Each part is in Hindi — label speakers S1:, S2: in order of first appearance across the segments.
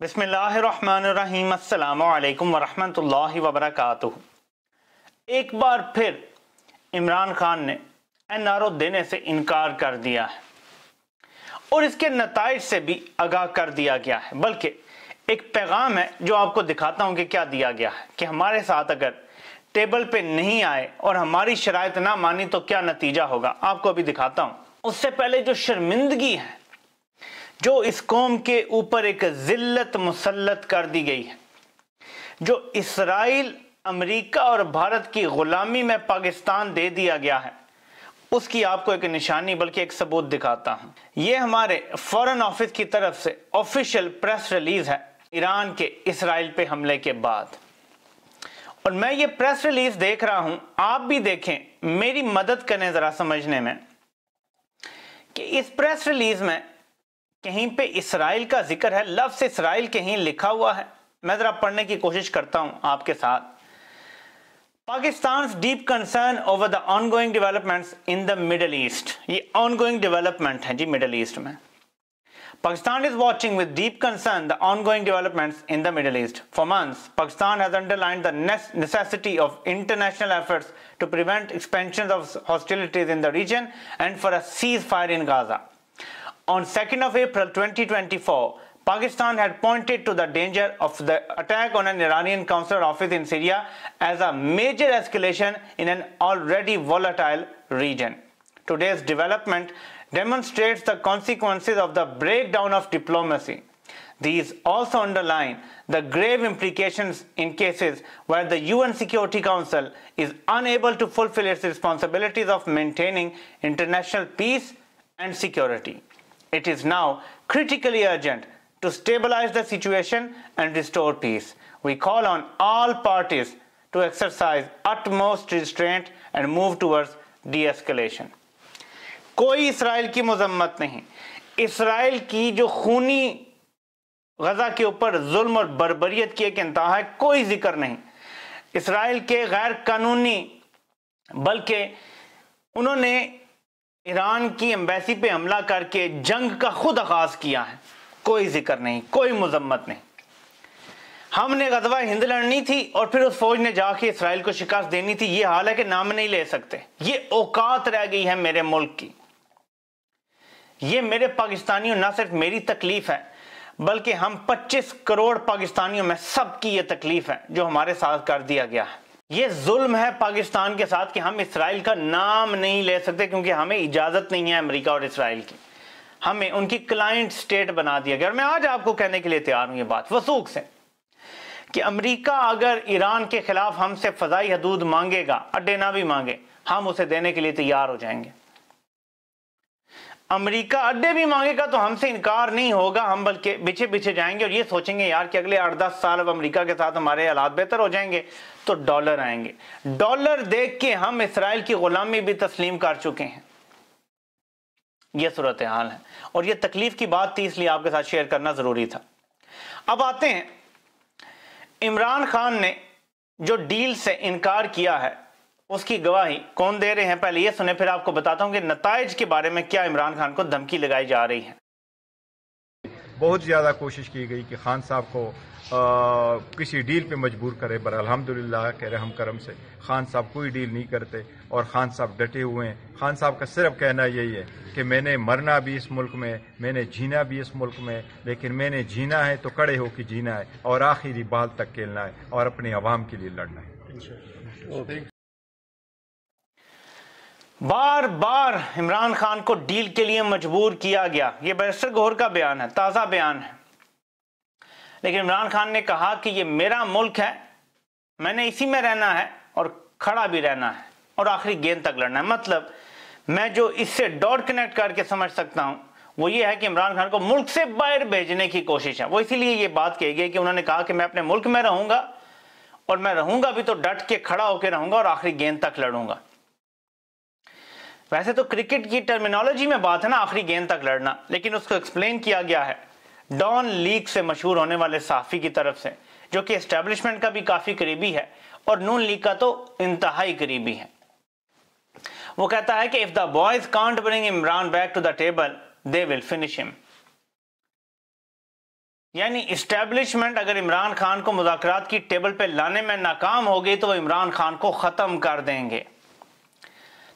S1: बिसमीम अल्लाम वरहमतुल्लाहि एक बार फिर इमरान खान ने एन आर ओ देने से इनकार कर दिया है और इसके नतज से भी आगाह कर दिया गया है बल्कि एक पैगाम है जो आपको दिखाता हूँ कि क्या दिया गया है कि हमारे साथ अगर टेबल पे नहीं आए और हमारी शराय ना मानी तो क्या नतीजा होगा आपको अभी दिखाता हूँ उससे पहले जो शर्मिंदगी है जो इस कौम के ऊपर एक ज़िल्लत मुसलत कर दी गई है जो इसराइल अमेरिका और भारत की ग़ुलामी में पाकिस्तान दे दिया गया है उसकी आपको एक निशानी बल्कि एक सबूत दिखाता हूं ये हमारे फॉरेन ऑफिस की तरफ से ऑफिशियल प्रेस रिलीज़ है ईरान के इसराइल पे हमले के बाद और मैं ये प्रेस रिलीज देख रहा हूं आप भी देखें मेरी मदद करें जरा समझने में कि इस प्रेस रिलीज में कहीं पे इसराइल का जिक्र है लफ्स इसराइल कहीं लिखा हुआ है मैं जरा पढ़ने की कोशिश करता हूं आपके साथ Pakistan's deep concern over the ongoing developments in the Middle East ये ongoing डेवलपमेंट है जी मिडल ईस्ट में Pakistan is watching with deep concern the ongoing developments in the Middle East. For months, Pakistan has underlined the necessity of international efforts to prevent expansions of hostilities in the region and for a ceasefire in Gaza. On 2nd of April 2024, Pakistan had pointed to the danger of the attack on an Iranian consular office in Syria as a major escalation in an already volatile region. Today's development demonstrates the consequences of the breakdown of diplomacy. These also underline the grave implications in cases where the UN Security Council is unable to fulfill its responsibilities of maintaining international peace and security. It is now critically urgent to stabilize the situation and restore peace. We call on all parties to exercise utmost restraint and move towards de-escalation. कोई इसराइल की मजम्मत नहीं इसराइल की जो खूनी गजा के ऊपर जुल्म और बरबरीत की एक इंतहा है कोई जिक्र नहीं इसराइल के गैर कानूनी बल्कि उन्होंने ईरान की एम्बेसी पे हमला करके जंग का खुद आगाज किया है कोई जिक्र नहीं कोई मजम्मत नहीं हमने गजवा हिंद लड़नी थी और फिर उस फौज ने जाके इसराइल को शिकस्त देनी थी ये हाल है कि नाम नहीं ले सकते ये औकात रह गई है मेरे मुल्क की ये मेरे पाकिस्तानियों ना सिर्फ मेरी तकलीफ है बल्कि हम 25 करोड़ पाकिस्तानियों में सबकी ये तकलीफ है जो हमारे साथ कर दिया गया है ये जुल्म है पाकिस्तान के साथ कि हम इसराइल का नाम नहीं ले सकते क्योंकि हमें इजाज़त नहीं है अमेरिका और इसराइल की हमें उनकी क्लाइंट स्टेट बना दिया गया और मैं आज आपको कहने के लिए तैयार हूं ये बात वसूख से कि अमेरिका अगर ईरान के खिलाफ हमसे फजाई हदूद मांगेगा अड्डे ना भी मांगे हम उसे देने के लिए तैयार हो जाएंगे अमेरिका अड्डे भी मांगेगा तो हमसे इनकार नहीं होगा हम बल्कि पीछे पीछे जाएंगे और ये सोचेंगे यार कि अगले आठ दस साल अब अमेरिका के साथ हमारे हालात बेहतर हो जाएंगे तो डॉलर आएंगे डॉलर देख के हम इसराइल की गुलामी भी तस्लीम कर चुके हैं यह सूरत हाल है और यह तकलीफ की बात थी इसलिए आपके साथ शेयर करना ज़रूरी था अब आते हैं इमरान खान ने जो डील से इनकार किया है उसकी गवाही कौन दे रहे हैं पहले ये सुने फिर आपको बताता हूँ कि नतज के बारे में क्या इमरान खान को धमकी लगाई जा रही है बहुत ज़्यादा कोशिश की गई कि खान साहब को आ, किसी डील पे मजबूर करे पर अलहमदिल्ला के रहम करम से खान साहब कोई डील नहीं करते और खान साहब डटे हुए हैं खान साहब का सिर्फ कहना यही है कि मैंने मरना भी इस मुल्क में मैंने जीना भी इस मुल्क में लेकिन मैंने जीना है तो कड़े होकर जीना है और आखिरी बाल तक खेलना है और अपने आवाम के लिए लड़ना है बार बार इमरान खान को डील के लिए मजबूर किया गया ये बैरिस्टर गोहर का बयान है ताज़ा बयान है लेकिन इमरान खान ने कहा कि ये मेरा मुल्क है मैंने इसी में रहना है और खड़ा भी रहना है और आखिरी गेंद तक लड़ना है मतलब मैं जो इससे डॉट कनेक्ट करके समझ सकता हूं वो ये है कि इमरान खान को मुल्क से बाहर भेजने की कोशिश है वो इसीलिए ये बात कही गई कि उन्होंने कहा कि मैं अपने मुल्क में रहूंगा और मैं रहूंगा भी तो डट के खड़ा होकर रहूंगा और आखिरी गेंद तक लड़ूंगा वैसे तो क्रिकेट की टर्मिनोलॉजी में बात है ना आखिरी गेंद तक लड़ना लेकिन उसको एक्सप्लेन किया गया है डॉन लीग से मशहूर होने वाले साफी की तरफ से जो कि एस्टेब्लिशमेंट का भी काफी करीबी है और नून लीग का तो इंतहाई करीबी है वो कहता है कि if the boys can't bring Imran back to the table they will finish him यानी इस्टेब्लिशमेंट अगर इमरान खान को मुजाकर की टेबल पर लाने में नाकाम हो गई तो वो इमरान खान को ख़त्म कर देंगे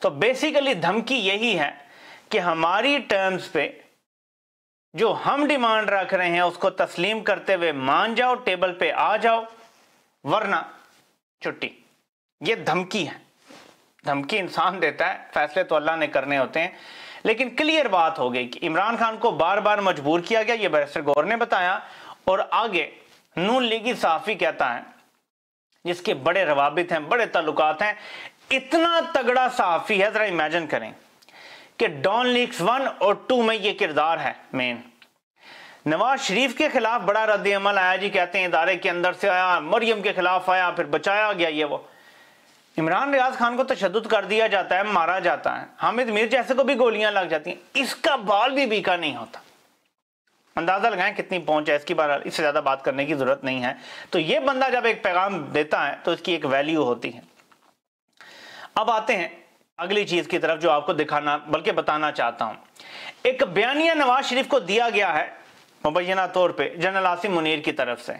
S1: तो बेसिकली धमकी यही है कि हमारी टर्म्स पे जो हम डिमांड रख रहे हैं उसको तस्लीम करते हुए मान जाओ टेबल पे आ जाओ वरना छुट्टी ये धमकी है धमकी इंसान देता है फैसले तो अल्लाह ने करने होते हैं लेकिन क्लियर बात हो गई कि इमरान खान को बार बार मजबूर किया गया ये बैरिस्टर गौर ने बताया और आगे नून लीगी साफी कहता है जिसके बड़े रवाबित हैं बड़े ताल्लुकात हैं इतना तगड़ा साफी है जरा इमेजिन करें कि डॉन लीक्स वन और टू में ये किरदार है मेन नवाज शरीफ के खिलाफ बड़ा रद्द अमल आया जी कहते हैं इदारे के अंदर से आया मरियम के खिलाफ आया फिर बचाया गया ये वो इमरान रियाज खान को तशद कर दिया जाता है मारा जाता है हामिद मीर जैसे को भी गोलियां लग जाती हैं इसका बाल भी बीका नहीं होता अंदाजा लगाएं कितनी पहुंच है इसकी बार इससे ज्यादा बात करने की जरूरत नहीं है तो ये बंदा जब एक पैगाम देता है तो इसकी एक वैल्यू होती है अब आते हैं अगली चीज की तरफ जो आपको दिखाना बल्कि बताना चाहता हूं एक बयानिया नवाज शरीफ को दिया गया है मुबैना तौर पे जनरल आसिम मुनीर की तरफ से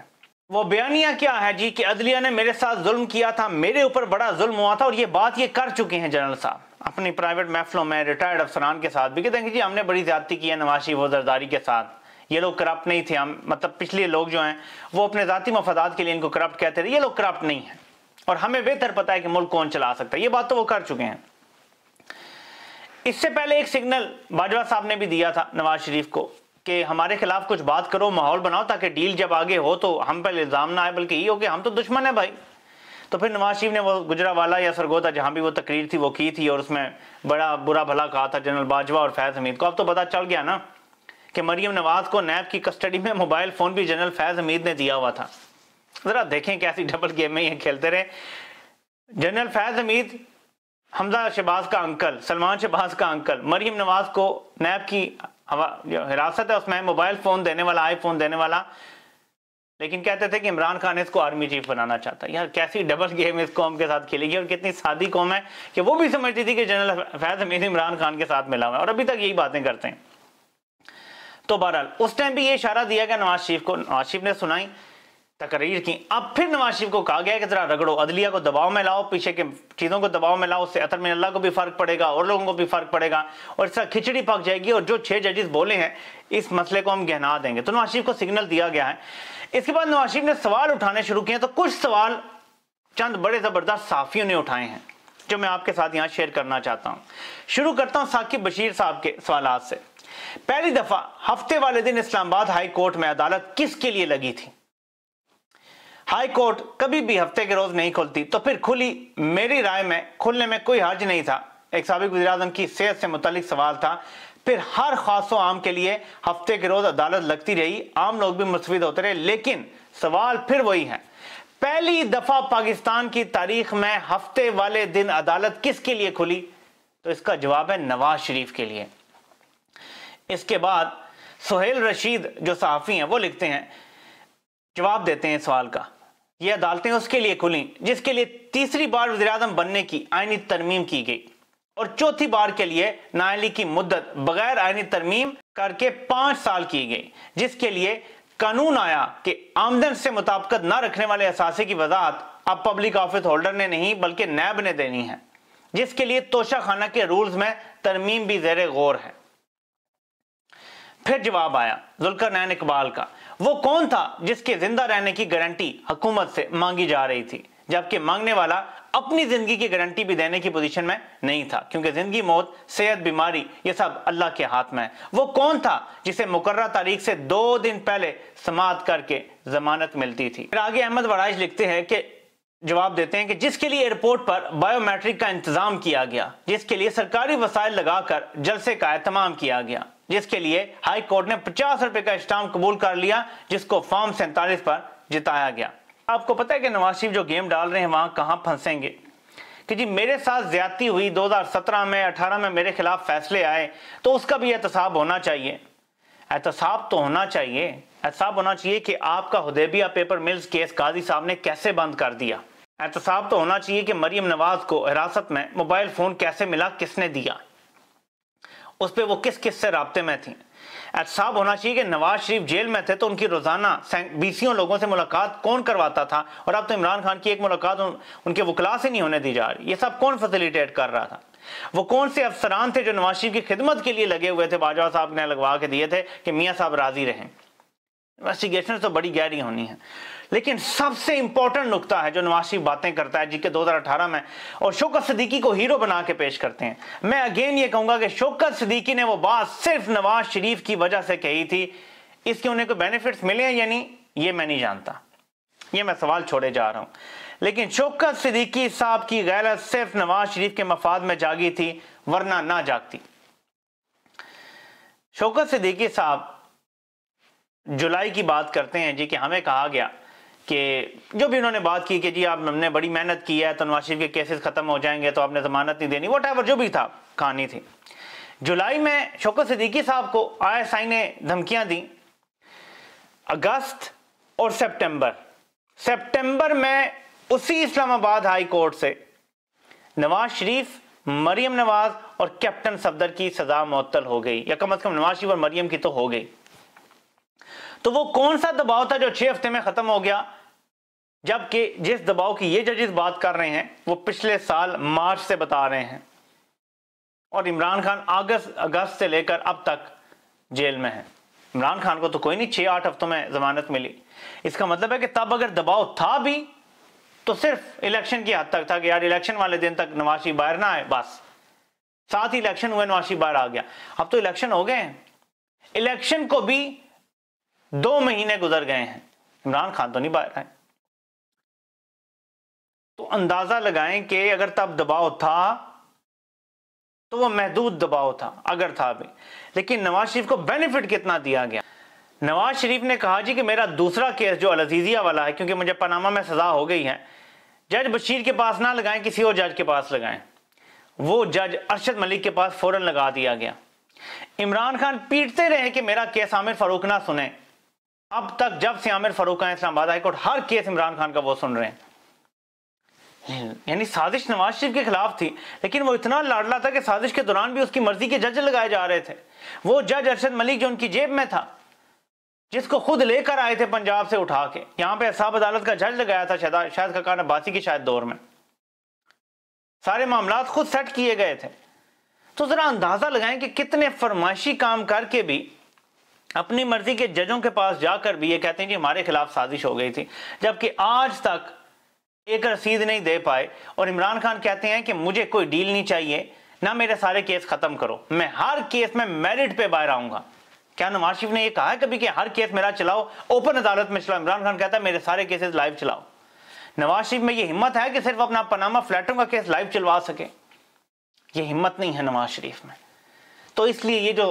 S1: वो बयानिया क्या है जी कि अदलिया ने मेरे साथ जुल्म किया था मेरे ऊपर बड़ा जुल्म हुआ था और ये बात ये कर चुके हैं जनरल साहब अपनी प्राइवेट महफलों में रिटायर्ड अफसरान के साथ भी कहते हैं कि जी हमने बड़ी ज्यादा की है नवाज शरीफ वजरदारी के साथ ये लोग करप्ट नहीं थे हम मतलब पिछले लोग जो हैं वो अपने ज़ाती मफादात के लिए इनको करप्ट कहते थे ये लोग करप्ट नहीं है और हमें बेहतर पता है कि मुल्क कौन चला सकता है ये बात तो वो कर चुके हैं इससे पहले एक सिग्नल बाजवा साहब ने भी दिया था नवाज शरीफ को कि हमारे खिलाफ कुछ बात करो माहौल बनाओ ताकि डील जब आगे हो तो हम पर इल्ज़ाम ना आए बल्कि ये हो कि हम तो दुश्मन है भाई तो फिर नवाज शरीफ ने वो गुजरावाला या सरगोदा जहां भी वो तकरीर थी वो की थी और उसमें बड़ा बुरा भला कहा था जनरल बाजवा और फैज़ हमीद को अब तो पता चल गया ना कि मरियम नवाज को नैब की कस्टडी में मोबाइल फ़ोन भी जनरल फैज़ हमीद ने दिया हुआ था ज़रा देखें कैसी डबल गेम में ये खेलते रहे जनरल फैज हमीद हमजा शहबाज का अंकल सलमान शहबाज का अंकल मरियम नवाज को नैब की हिरासत है उसमें मोबाइल फ़ोन देने वाला आईफोन देने वाला लेकिन कहते थे कि इमरान खान इसको आर्मी चीफ बनाना चाहता है यार कैसी डबल गेम इस कौम के साथ खेलेगी और कितनी सादी कौम है कि वो भी समझती थी कि जनरल फैज हमीद इमरान खान के साथ मिला हुआ है और अभी तक यही बातें करते हैं तो बहरहाल उस टाइम भी ये इशारा दिया गया नवाज शरीफ को नवाज शरीफ ने सुनाई तकरीर की अब फिर नवाज शरीफ को कहा गया कि जरा रगड़ो अदलिया को दबाव में लाओ पीछे के चीज़ों को दबाव में लाओ उससे अतर में अल्लाह को भी फर्क पड़ेगा और लोगों को भी फर्क पड़ेगा और इस खिचड़ी पक जाएगी और जो छह जजेस बोले हैं इस मसले को हम गहना देंगे तो नवाज शरीफ को सिग्नल दिया गया है इसके बाद नवाज शरीफ ने सवाल उठाने शुरू किए तो कुछ सवाल चंद बड़े ज़बरदस्त साफियों ने उठाए हैं जो मैं आपके साथ यहाँ शेयर करना चाहता हूँ शुरू करता हूँ साकिब बशीर साहब के सवाल से पहली दफ़ा हफ्ते वाले दिन इस्लामाबाद हाई कोर्ट में अदालत किसके लिए लगी थी हाई कोर्ट कभी भी हफ्ते के रोज नहीं खोलती तो फिर खुली मेरी राय में खुलने में कोई हर्ज नहीं था एक सबक वजी अजम की सेहत से मुतलिक सवाल था फिर हर खासो आम के लिए हफ्ते के रोज अदालत लगती रही आम लोग भी मुस्विद होते रहे लेकिन सवाल फिर वही है पहली दफा पाकिस्तान की तारीख में हफ्ते वाले दिन अदालत किसके लिए खुली तो इसका जवाब है नवाज शरीफ के लिए इसके बाद सुहेल रशीद जो सहाफ़ी हैं वो लिखते हैं जवाब देते हैं सवाल का ये अदालतें उसके लिए खुली जिसके लिए तीसरी बार वजी बनने की आइनी तरमीम की गई और चौथी बार के लिए नायली की मुद्दत बगैर आइनी तरमीम करके पांच साल की गई जिसके लिए कानून आया कि आमदन से मुताबकत न रखने वाले असासे की वजात अब पब्लिक ऑफिस होल्डर ने नहीं बल्कि नैब ने देनी है जिसके लिए तोशा खाना के रूल्स में तरमीम भी जेर गौर है फिर जवाब आया जुलकर नैन इकबाल का वो कौन था जिसके जिंदा रहने की गारंटी हुकूमत से मांगी जा रही थी जबकि मांगने वाला अपनी जिंदगी की गारंटी भी देने की पोजीशन में नहीं था क्योंकि जिंदगी मौत सेहत बीमारी ये सब अल्लाह के हाथ में है वो कौन था जिसे मुकर्रा तारीख से दो दिन पहले समाप्त करके जमानत मिलती थी फिर आगे अहमद वराइज लिखते हैं कि जवाब देते हैं कि जिसके लिए एयरपोर्ट पर बायोमेट्रिक का इंतजाम किया गया जिसके लिए सरकारी वसाइल लगाकर जलसे का एहतमाम किया गया जिसके लिए हाई कोर्ट ने पचास रुपए का इस्टाम कबूल कर लिया जिसको फॉर्म सैतालीस पर जिताया गया आपको पता है कि नवाज शरीफ जो गेम डाल रहे हैं वहां कहां फंसेंगे कि जी मेरे साथ ज्यादती हुई 2017 में 18 में मेरे खिलाफ फैसले आए तो उसका भी एहतसाब होना चाहिए एहतसाब तो होना चाहिए एहतसाब होना चाहिए कि आपका Hudaibiya paper mills case Qazi sahab ने कैसे बंद कर दिया एहतसाब तो होना चाहिए कि मरियम नवाज को हिरासत में मोबाइल फ़ोन कैसे मिला किसने दिया उस पर वो किस किस से रबते में थी एहतसाब होना चाहिए कि नवाज शरीफ जेल में थे तो उनकी रोज़ाना बीसियों लोगों से मुलाकात कौन करवाता था और अब तो इमरान खान की एक मुलाकात उन, उनके वकला से नहीं होने दी जा रही ये सब कौन फैसिलिटेट कर रहा था वो कौन से अफसरान थे जो नवाज शरीफ की खिदमत के लिए लगे हुए थे बाजवा साहब ने लगवा के दिए थे कि मियाँ साहब राज़ी रहें इन्वेस्टिगेशन तो बड़ी गहरी होनी है लेकिन सबसे इंपॉर्टेंट नुकता है जो नवाज शरीफ बातें करता है जी के दो में और शोकत सिद्दीकी को हीरो बना के पेश करते हैं मैं अगेन ये कहूंगा कि शोकत सदीकी ने वो बात सिर्फ नवाज शरीफ की वजह से कही थी इसके उन्हें कोई बेनिफिट्स मिले हैं या नहीं ये मैं नहीं जानता ये मैं सवाल छोड़े जा रहा हूं लेकिन शोकत सिद्दीकी साहब की गैरत सिर्फ नवाज शरीफ के मफाद में जागी थी वरना ना जागती शोकत सिद्दीकी साहब जुलाई की बात करते हैं जी कि हमें कहा गया कि जो भी उन्होंने बात की कि जी आप हमने बड़ी मेहनत की है तो नवाज शरीफ के केसेस ख़त्म हो जाएंगे तो आपने जमानत नहीं देनी वट जो भी था कहानी थी जुलाई में शोकत सिद्दीकी साहब को आई ने धमकियां दी अगस्त और सेप्टेंबर सेप्टेंबर में उसी इस्लामाबाद हाई कोर्ट से नवाज शरीफ मरियम नवाज और कैप्टन सफदर की सजा मअतल हो गई या कम अज कम नवाज शरीफ और मरियम की तो हो गई तो वो कौन सा दबाव था जो छह हफ्ते में खत्म हो गया जबकि जिस दबाव की ये जजेस बात कर रहे हैं वो पिछले साल मार्च से बता रहे हैं और इमरान खान अगस्त अगस्त से लेकर अब तक जेल में है इमरान खान को तो कोई नहीं छह आठ हफ्तों में जमानत मिली इसका मतलब है कि तब अगर दबाव था भी तो सिर्फ इलेक्शन की हद तक था कि यार इलेक्शन वाले दिन तक नवाशी बाहर ना आए बस साथ ही इलेक्शन हुए नवाशी बाहर आ गया अब तो इलेक्शन हो गए इलेक्शन को भी दो महीने गुजर गए हैं इमरान खान तो नहीं बाहर आए तो अंदाजा लगाएं कि अगर तब दबाव था तो वो महदूद दबाव था अगर था भी लेकिन नवाज शरीफ को बेनिफिट कितना दिया गया नवाज शरीफ ने कहा जी कि मेरा दूसरा केस जो अलजीजिया वाला है क्योंकि मुझे पनामा में सजा हो गई है जज बशीर के पास ना लगाएं किसी और जज के पास लगाएं वो जज अरशद मलिक के पास फौरन लगा दिया गया इमरान खान पीटते रहे कि मेरा केस आमिर फारूक ना सुने अब तक जब से आमिर फारूक आए इस्लामाबाद हाईकोर्ट हर केस इमरान खान का वो सुन रहे हैं यानी साजिश नवाज शरीफ के खिलाफ थी लेकिन वो इतना लाडला था कि साजिश के दौरान भी उसकी मर्जी के जज लगाए जा रहे थे वो जज अरशद मलिक जो उनकी जेब में था जिसको खुद लेकर आए थे पंजाब से उठा के यहां पे असाब अदालत का जज लगाया था शायद का ककान अब्बासी के शायद दौर में सारे मामला खुद सेट किए गए थे तो जरा अंदाजा लगाएं कि कितने फरमाइशी काम करके भी अपनी मर्जी के जजों के पास जाकर भी ये कहते हैं कि हमारे खिलाफ साजिश हो गई थी जबकि आज तक एक रसीद नहीं दे पाए और इमरान खान कहते हैं कि मुझे कोई डील नहीं चाहिए ना मेरे सारे केस खत्म करो मैं हर केस में मेरिट पे बाहर आऊंगा क्या नवाज शरीफ ने यह कहा है कभी कि हर केस मेरा चलाओ ओपन अदालत में चलाओ इमरान खान कहता है मेरे सारे केसेस लाइव चलाओ नवाज शरीफ में यह हिम्मत है कि सिर्फ अपना पनामा फ्लैटों का केस लाइव चलवा सके ये हिम्मत नहीं है नवाज शरीफ में तो इसलिए ये जो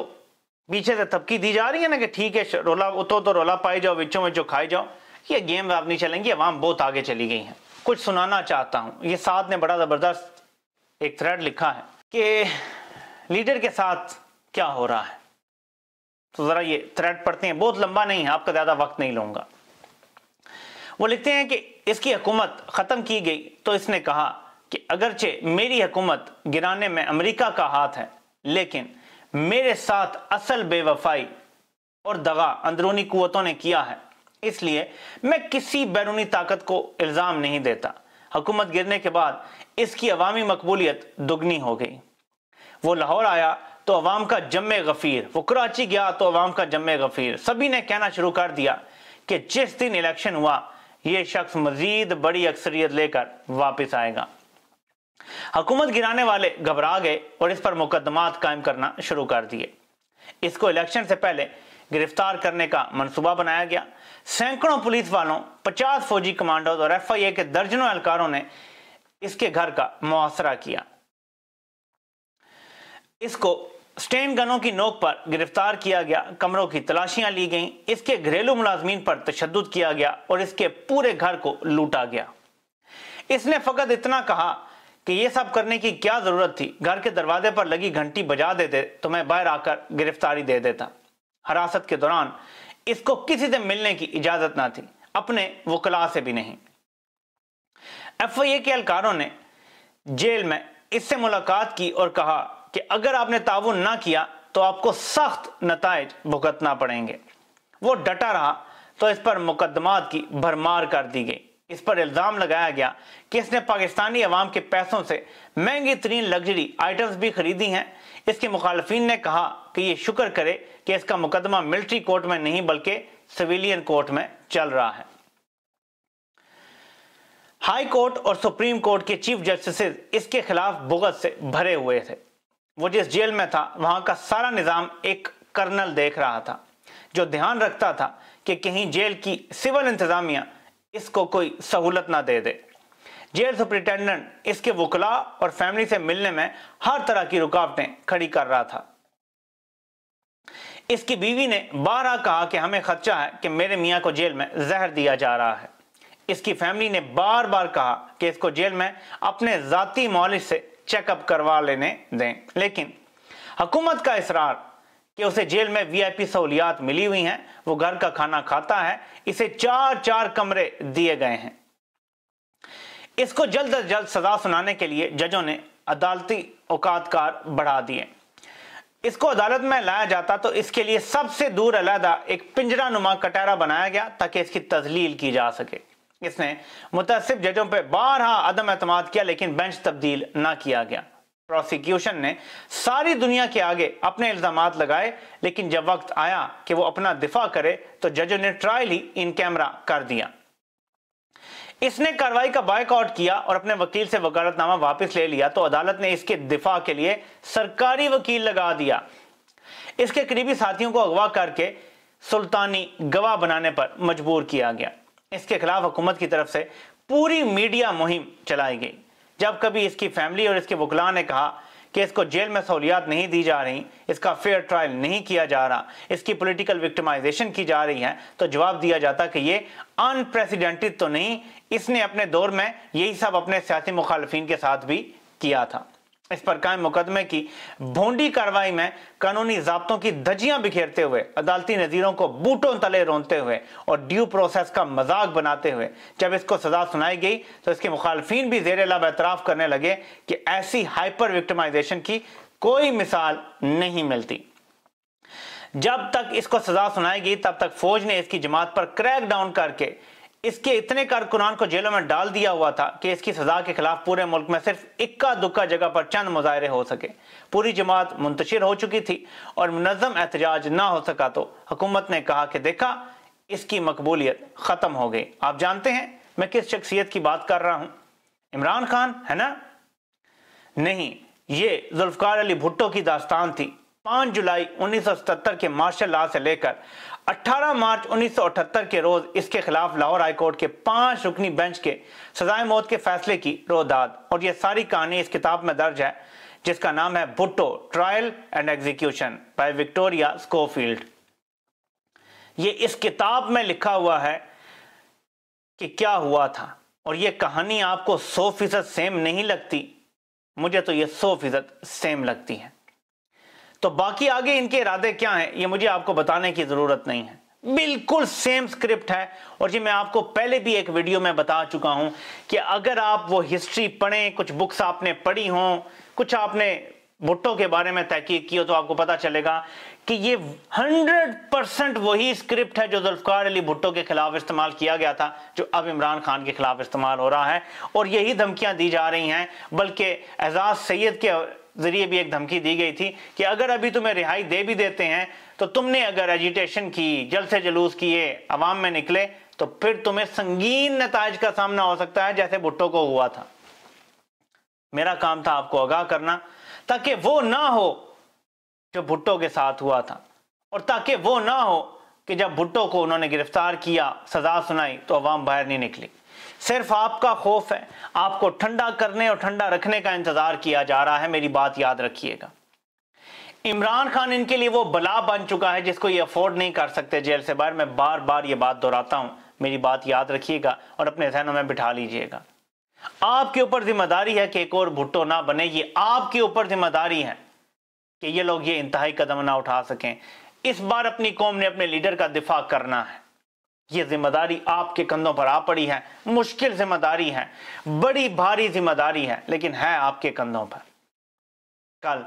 S1: पीछे से थपकी दी जा रही है ना कि ठीक है रोला उतो तो रोला पाई जाओ बिचो में जो खाई जाओ ये गेम आप नहीं चलेंगी अवाम बहुत आगे चली गई है कुछ सुनाना चाहता हूँ ये साथ ने बड़ा ज़बरदस्त एक थ्रेड लिखा है कि लीडर के साथ क्या हो रहा है तो ज़रा ये थ्रेड पढ़ते हैं बहुत लंबा नहीं है आपका ज़्यादा वक्त नहीं लूंगा वो लिखते हैं कि इसकी हुकूमत ख़त्म की गई तो इसने कहा कि अगरचे मेरी हुकूमत गिराने में अमेरिका का हाथ है लेकिन मेरे साथ असल बेवफाई और दगा अंदरूनी कुतों ने किया है इसलिए मैं किसी बैरूनी ताकत को इल्ज़ाम नहीं देता हुकूमत गिरने के बाद इसकी अवामी मकबूलियत दुगनी हो गई वो लाहौर आया तो अवाम का जम गफ़ीर वो कराची गया तो अवाम का जम गफ़ीर सभी ने कहना शुरू कर दिया कि जिस दिन इलेक्शन हुआ ये शख्स मज़ीद बड़ी अक्सरियत लेकर वापस आएगा हुकूमत गिराने वाले घबरा गए और इस पर मुकदमात कायम करना शुरू कर दिए इसको इलेक्शन से पहले गिरफ्तार करने का मंसूबा बनाया गया सैकड़ों पुलिस वालों पचास फौजी कमांडो और एफआईए के दर्जनों एहलकारों ने इसके घर का मुआसरा किया इसको स्टेन गनों की नोक पर गिरफ्तार किया गया कमरों की तलाशियां ली गईं इसके घरेलू मुलाजमीन पर तशद किया गया और इसके पूरे घर को लूटा गया इसने फकत इतना कहा कि ये सब करने की क्या जरूरत थी घर के दरवाजे पर लगी घंटी बजा देते तो मैं बाहर आकर गिरफ्तारी दे देता हरासत के दौरान इसको किसी से मिलने की इजाजत ना थी अपने वकला से भी नहीं एफ आई ए के एहलकारों ने जेल में इससे मुलाकात की और कहा कि अगर आपने ताउन ना किया तो आपको सख्त नतज भुगतना पड़ेंगे वो डटा रहा तो इस पर मुकदमात की भरमार कर दी गई इस पर इल्ज़ाम लगाया गया कि इसने पाकिस्तानी अवाम के पैसों से महंगी तरीन लग्जरी आइटम्स भी खरीदी हैं इसके मुखालफी ने कहा कि ये शुक्र करे कि इसका मुकदमा मिलिट्री कोर्ट में नहीं बल्कि सिविलियन कोर्ट में चल रहा है हाई कोर्ट और सुप्रीम कोर्ट के चीफ जस्टिस इसके खिलाफ भुगत से भरे हुए थे वो जिस जेल में था वहां का सारा निज़ाम एक कर्नल देख रहा था जो ध्यान रखता था कि कहीं जेल की सिविल इंतजामिया इसको कोई सहूलत ना दे दे जेल सुप्रिंटेंडेंट इसके वकला और फैमिली से मिलने में हर तरह की रुकावटें खड़ी कर रहा था इसकी बीवी ने बारह कहा कि हमें खदशा है कि मेरे मियाँ को जेल में जहर दिया जा रहा है इसकी फैमिली ने बार बार कहा कि इसको जेल में अपने जाती मॉलिश से चेकअप करवा लेने दें लेकिन हुकूमत का इसरार कि उसे जेल में वीआईपी सहूलियात मिली हुई हैं वो घर का खाना खाता है इसे चार चार कमरे दिए गए हैं इसको जल्द अज जल्द सजा सुनाने के लिए जजों ने अदालती औकातकार बढ़ा दिए इसको अदालत में लाया जाता तो इसके लिए सबसे दूर अलहदा एक पिंजरा नुमा कटहरा बनाया गया ताकि इसकी तजलील की जा सके इसने मुतासिब जजों पर बारहा अदम अतमाद किया लेकिन बेंच तब्दील ना किया गया प्रोसिक्यूशन ने सारी दुनिया के आगे अपने इल्जाम लगाए लेकिन जब वक्त आया कि वो अपना दिफा करे तो जजों ने ट्रायल ही इन कैमरा कर दिया इसने कार्रवाई का बॉयकआउट किया और अपने वकील से वकालतनामा वापस ले लिया तो अदालत ने इसके दिफा के लिए सरकारी वकील लगा दिया इसके करीबी साथियों को अगवा करके सुल्तानी गवाह बनाने पर मजबूर किया गया इसके खिलाफ हुकूमत की तरफ से पूरी मीडिया मुहिम चलाई गई जब कभी इसकी फैमिली और इसके वकला ने कहा कि इसको जेल में सहूलियात नहीं दी जा रही इसका फेयर ट्रायल नहीं किया जा रहा इसकी पॉलिटिकल विक्टिमाइजेशन की जा रही है तो जवाब दिया जाता कि ये अनप्रेसिडेंटेड तो नहीं इसने अपने दौर में यही सब अपने सियासी मुखालफी के साथ भी किया था इस पर कायम मुकदमे की भोंडी कार्रवाई में कानूनी जब्तों की धजियां बिखेरते हुए अदालती नजीरों को बूटों तले रोनते हुए और ड्यू प्रोसेस का मजाक बनाते हुए जब इसको सजा सुनाई गई तो इसके मुखालफी भी जेर लाभ एतराफ़ करने लगे कि ऐसी हाइपर विक्टमाइजेशन की कोई मिसाल नहीं मिलती जब तक इसको सजा सुनाई गई तब तक फौज ने इसकी जमात पर क्रैक डाउन करके इसके इतने कारकुनान को जेलों में डाल दिया हुआ था कि इसकी सजा के खिलाफ पूरे मुल्क में सिर्फ इक्का दुक्का जगह पर चंद मुजाहरे हो सके पूरी जमात मुंतशिर हो चुकी थी और मुनज़म एहतजाज ना हो सका तो हुकूमत ने कहा कि देखा इसकी मकबूलियत ख़त्म हो गई आप जानते हैं मैं किस शख्सियत की बात कर रहा हूं इमरान खान है ना नहीं ये जुल्फकार अली भुट्टो की दास्तान थी 5 जुलाई 1977 के मार्शल लॉ से लेकर 18 मार्च 1978 के रोज इसके खिलाफ लाहौर हाईकोर्ट के पांच रुकनी बेंच के सजाए मौत के फैसले की रोदाद और यह सारी कहानी इस किताब में दर्ज है जिसका नाम है Bhutto trial and execution by Victoria Schofield ये इस किताब में लिखा हुआ है कि क्या हुआ था और यह कहानी आपको सौ फीसद सेम नहीं लगती मुझे तो यह सौ फीसद सेम लगती है तो बाकी आगे इनके इरादे क्या हैं ये मुझे आपको बताने की ज़रूरत नहीं है बिल्कुल सेम स्क्रिप्ट है और जी मैं आपको पहले भी एक वीडियो में बता चुका हूं कि अगर आप वो हिस्ट्री पढ़ें कुछ बुक्स आपने पढ़ी हों कुछ आपने भुट्टो के बारे में तहकीक की हो तो आपको पता चलेगा कि ये 100 परसेंट वही स्क्रिप्ट है जो जुल्फकार अली भुट्टो के खिलाफ इस्तेमाल किया गया था जो अब इमरान खान के खिलाफ इस्तेमाल हो रहा है और यही धमकियां दी जा रही हैं बल्कि एजाज सैयद के जरिए भी एक धमकी दी गई थी कि अगर अभी तुम्हें रिहाई दे भी देते हैं तो तुमने अगर एजिटेशन की से जलूस किए अवाम में निकले तो फिर तुम्हें संगीन नताज का सामना हो सकता है जैसे भुट्टो को हुआ था मेरा काम था आपको आगाह करना ताकि वो ना हो जो भुट्टो के साथ हुआ था और ताकि वो ना हो कि जब भुट्टो को उन्होंने गिरफ्तार किया सजा सुनाई तो अवाम बाहर नहीं निकली सिर्फ आपका खौफ है आपको ठंडा करने और ठंडा रखने का इंतजार किया जा रहा है मेरी बात याद रखिएगा इमरान खान इनके लिए वो बला बन चुका है जिसको ये अफोर्ड नहीं कर सकते जेल से बाहर मैं बार बार ये बात दोहराता हूं मेरी बात याद रखिएगा और अपने जहनों में बिठा लीजिएगा आपके ऊपर जिम्मेदारी है कि एक और भुट्टो ना बने ये आपके ऊपर जिम्मेदारी है कि ये लोग ये इंतहाई कदम ना उठा सकें इस बार अपनी कौम ने अपने लीडर का दिफा करना है ये जिम्मेदारी आपके कंधों पर आ पड़ी है मुश्किल जिम्मेदारी है बड़ी भारी जिम्मेदारी है लेकिन है आपके कंधों पर कल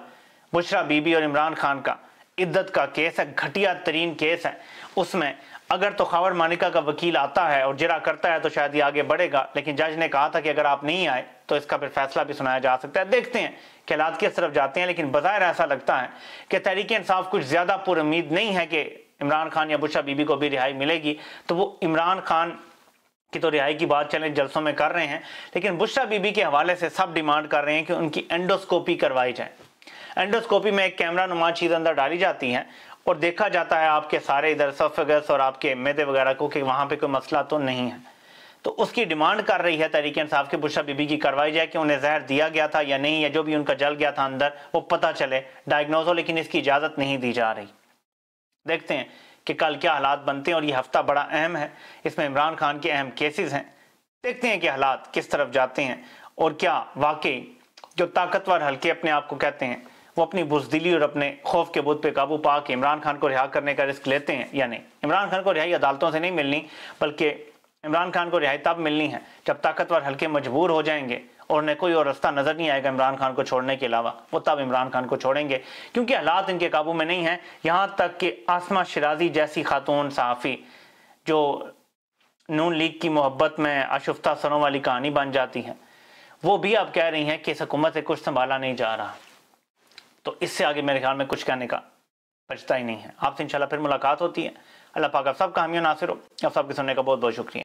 S1: बुशरा बीबी और इमरान खान का इद्दत का केस है घटिया तरीन केस है उसमें अगर तो खावर मानिका का वकील आता है और जिरा करता है तो शायद ये आगे बढ़ेगा लेकिन जज ने कहा था कि अगर आप नहीं आए तो इसका फिर फैसला भी सुनाया जा सकता है देखते हैं कि हालात किस तरफ जाते हैं लेकिन बजाय ऐसा लगता है कि तहरीक इंसाफ कुछ ज़्यादा पुरुद नहीं है कि इमरान खान या बुशा बीबी को भी रिहाई मिलेगी तो वो इमरान खान की तो रिहाई की बात चले जलसों में कर रहे हैं लेकिन बुशा बीबी के हवाले से सब डिमांड कर रहे हैं कि उनकी एंडोस्कोपी करवाई जाए एंडोस्कोपी में एक कैमरा नुमा चीज़ अंदर डाली जाती है और देखा जाता है आपके सारे इधर सफगस और आपके मैदे वगैरह को कि वहाँ पे कोई मसला तो नहीं है तो उसकी डिमांड कर रही है तरीके साहब के बुशा बीबी की करवाई जाए कि उन्हें जहर दिया गया था या नहीं या जो भी उनका जल गया था अंदर वो पता चले डायग्नोज हो लेकिन इसकी इजाज़त नहीं दी जा रही देखते हैं कि कल क्या हालात बनते हैं और ये हफ्ता बड़ा अहम है इसमें इमरान खान के अहम केसेस हैं देखते हैं कि हालात किस तरफ जाते हैं और क्या वाकई जो ताकतवर हल्के अपने आप को कहते हैं वो अपनी बुजदिली और अपने खौफ के बुद्ध पे काबू पा के इमरान खान को रिहा करने का रिस्क लेते हैं या नहीं इमरान खान को रिहाई अदालतों से नहीं मिलनी बल्कि इमरान खान को रिहाई तब मिलनी है जब ताकतवर हल्के मजबूर हो जाएंगे और उन्हें कोई और रास्ता नज़र नहीं आएगा इमरान खान को छोड़ने के अलावा वो तब इमरान खान को छोड़ेंगे क्योंकि हालात इनके काबू में नहीं है यहां तक कि आसमा शराजी जैसी खातून साफी जो नून लीग की मोहब्बत में आशुफ्ता सरों वाली कहानी बन जाती है वो भी अब कह रही हैं कि इस हुकूमत से कुछ संभाला नहीं जा रहा तो इससे आगे मेरे ख्याल में कुछ कहने का बचता ही नहीं है आपसे इंशाल्लाह फिर मुलाकात होती है अल्लाह पाक आप सब हमिया नासिर हो आप सबके सुनने का बहुत बहुत शुक्रिया